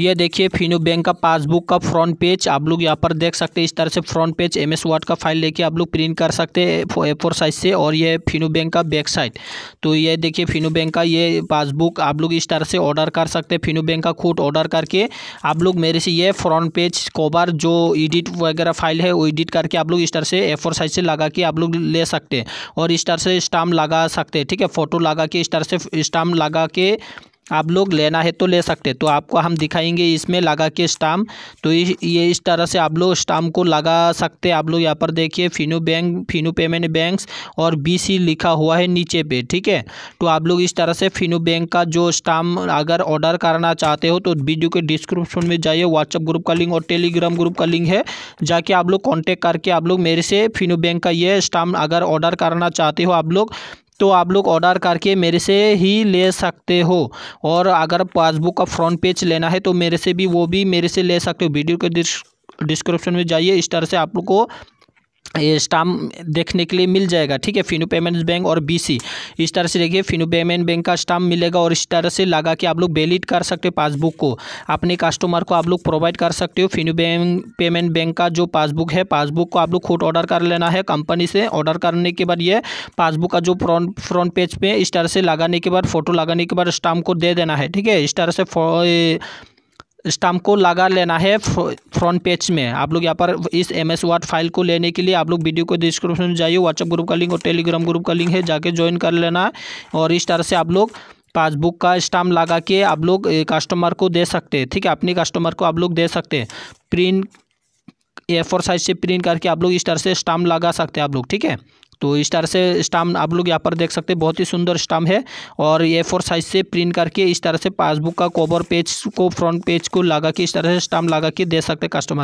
ये देखिए फिनो बैंक का पासबुक का फ्रंट पेज आप लोग यहाँ पर देख सकते हैं इस तरह से front page M S Word का फाइल लेके आप लोग प्रिंट कर सकते हैं ए फोर साइज से और ये फिनो बैंक का बैक साइड तो ये देखिए फिनो बैंक का ये पासबुक आप लोग इस तरह से ऑर्डर कर सकते हैं फिनो बैंक का खुद ऑर्डर करके आप लोग मेरे से ये फ्रंट पेज कोबर जो एडिट वगैरह फाइल है वो एडिट करके आप लोग इस तरह से ए फोर साइज से लगा के आप लोग ले सकते हैं और इस तरह से स्टाम्प लगा सकते हैं ठीक है फ़ोटो लगा के इस तरह से स्टाम्प लगा के आप लोग लेना है तो ले सकते तो आपको हम दिखाएंगे इसमें लगा के स्टाम तो इस ये इस तरह से आप लोग स्टाम को लगा सकते आप लोग यहाँ पर देखिए Fino bank Fino payment banks और बीसी लिखा हुआ है नीचे पे ठीक है तो आप लोग इस तरह से फिनो बैंक का जो स्टाम अगर ऑर्डर करना चाहते हो तो वीडियो के डिस्क्रिप्शन में जाइए व्हाट्सअप ग्रुप का लिंक और टेलीग्राम ग्रुप का लिंक है जाके आप लोग कॉन्टेक्ट करके आप लोग मेरे से फिनो बैंक का ये स्टाम अगर ऑर्डर करना चाहते हो आप लोग तो आप लोग ऑर्डर करके मेरे से ही ले सकते हो और अगर पासबुक का फ्रंट पेज लेना है तो मेरे से भी वो भी मेरे से ले सकते हो वीडियो के डिस्क्रिप्शन में जाइए इस तरह से आप लोग को ये स्टाम देखने के लिए मिल जाएगा ठीक है फिनो पेमेंट्स बैंक और बीसी इस तरह से देखिए फिनो पेमेंट बैंक का स्टाम मिलेगा और इस तरह से लगा के आप लोग वेलिड कर सकते हो पासबुक को अपने कस्टमर को आप लोग प्रोवाइड कर सकते हो फिनो पेमेंट बैंक का जो पासबुक है पासबुक को आप लोग खुद ऑर्डर कर लेना है कंपनी से ऑर्डर करने के बाद ये पासबुक का जो फ्रंट फ्रंट पेज पर इस तरह से लगाने के बाद फ़ोटो लगाने के बाद स्टाम को दे देना है ठीक है इस तरह से स्टाम्प को लगा लेना है फ्रंट पेज में आप लोग यहाँ पर इस एम एस वर्ड फाइल को लेने के लिए आप लोग वीडियो को डिस्क्रिप्शन में जाइए व्हाट्सअप ग्रुप का लिंक और टेलीग्राम ग्रुप का लिंक है जाके ज्वाइन कर लेना और इस तरह से आप लोग पासबुक का स्टाम्प लगा के आप लोग कस्टमर को दे सकते हैं ठीक है अपने कस्टमर को आप लोग दे सकते हैं प्रिंट ए फोर साइज से प्रिंट करके आप लोग इस तरह से स्टाम्प लगा सकते हैं आप लोग ठीक है तो इस तरह से स्टाम आप लोग यहाँ पर देख सकते हैं बहुत ही सुंदर स्टाम है और ये फोर साइज से प्रिंट करके इस तरह से पासबुक का कोबर पेज को फ्रंट पेज को लगा के इस तरह से स्टाम लगा के दे सकते कस्टमर